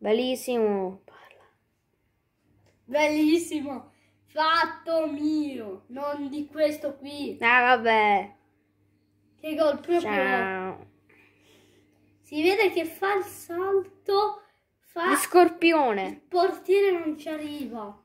Bellissimo. Parla. Bellissimo. Fatto mio. Non di questo qui. Ah, vabbè. Che gol proprio. Ciao. Si vede che fa il salto. Fa... Di scorpione. Il portiere non ci arriva.